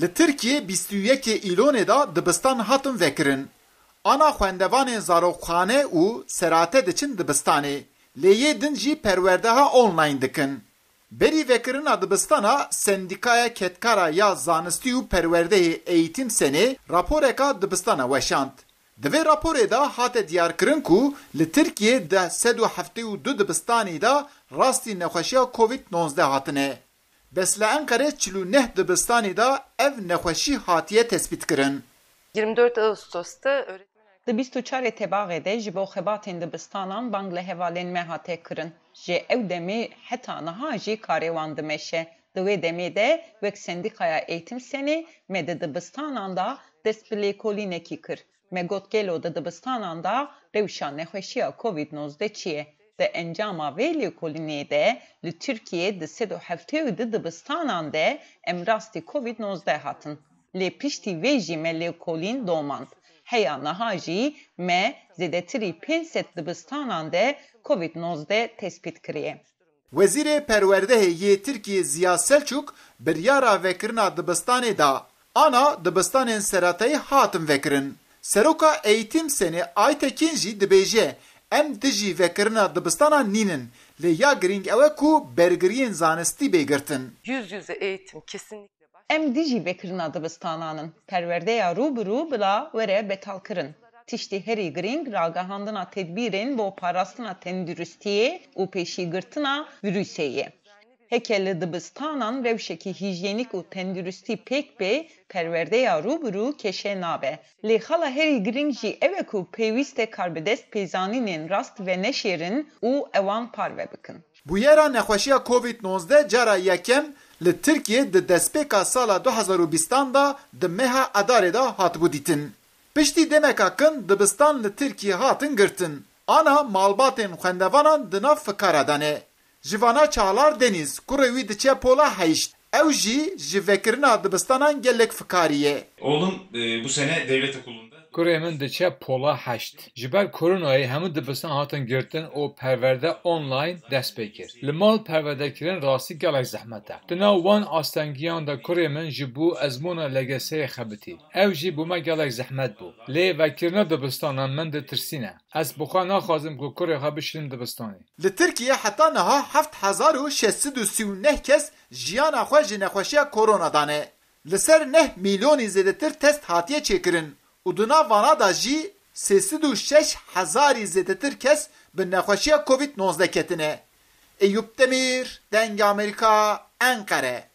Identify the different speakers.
Speaker 1: Li Tirkiye bîstûyekê Îlonê da dibistan hatin vekirin. Ana xwendevanên zaroxane û serate diçin dibistanê. Lê yê din jî perwerdeha online dikin. Berî vekirina dibistana Sendikaya Ketkara ya Zanistî û Perwerdeyê Eğitim Senê raporeka dibistana weşand. Di vê raporê de hate diyarkirin ku li Tirkiye de 172 dibistanê de rastî nexweşiya COVID-19 hatine. Besle Enkare çilû neh dibistanê da ev nexweşî hatiye tespit kirin.
Speaker 2: 24 Ağustos'ta öğretmen Di bîst û çarê tebaxê de ji bo xebatên dibistanan bang li hevalên me kirin. Ji ew demê heta niha jî karê wan dimeşe. Di wê de wek sendîkaya eğitim seni, me di dibistanan da dest bi lêkolînekî kir. Me got gelo di dibistanan da rewşa nexweşiya COVID-19 çi de انجام ویلی کلینی ده لترکیه ده سد و هفته و ده دبستانان ده امراستی کووید 19 هاتن. لی پیشتی ویجی ملی کولین دوماند. هیا نهاجی م زدتری پینست دبستانان ده کووید 19 تespit کریه.
Speaker 1: وزیر پرورده یه ترکیه زیا سلچوک بریارا وکرنا دبستانه دا ana dibistanên seratayê hatin vekirin. Seroka Eğitim Seni Aytekin jî dibêje em dijî vekirina dibistana nînin. Lê ya girîng ew e ku bergiriyên zanistî bêgirtin.
Speaker 2: eğitim kesinlikle Em dijî vekirina dibistananın perverdeya rûbirû bila were betalkirin. Tiştî herî girîng ragahandina tedbîrên bo parastina tendürüstiyê û pêşîgirtina virûsê ye. Hekelle dibistanan rewşekî hîjyenik û tenduristî pêk bê perwerdeya rûbirû keşe nabe. Lêxala herî giring jî ev e ku pêwîst karbedest karbidest rast ve neşêrin û evan parve bikin.
Speaker 1: Bûyera nexweşiya COVID-19 cara yekem li Türkiye de destpêka sala 2020 da di meha Adarê da hatibû dîtin. Piştî demeka kin dibistan li Türkiye hatın gırtın. Ana malbatin xendevanan di nav jivana çağlar deniz, kure wî diçe pola heyşt. Ew jî ji vekirina dibistanan gelek fikariye. Oğlum e, bu sene devlet okulunda
Speaker 3: Kurê min pola heşt. Ji koronayı koronayê hemû dibistan hatin girtin o perverde online dest pê kir. Li mal perverdekirin rastî gelek zehmet e. Di nav wan astengiyan da kurê min ji bo ezmûna legeseyê xebitî. Ew jî bûme gelek zehmet bû. Lê vekirina dibistana min Ez bi xwe naxwazim ku kurê xwe bişirim dibistanê.
Speaker 1: Li Tirkiye heta niha heft hezar û jiyana xwe ji nexweşiya korona dane. Li ser neh milyon zêdetir test hatiye çêkirin û di navana da jî sêsid û şeş hezarî zêdetir kes bi nexweşiya COVID-19 ketine. Eyüp Demir, Deng Amerika, Ankara.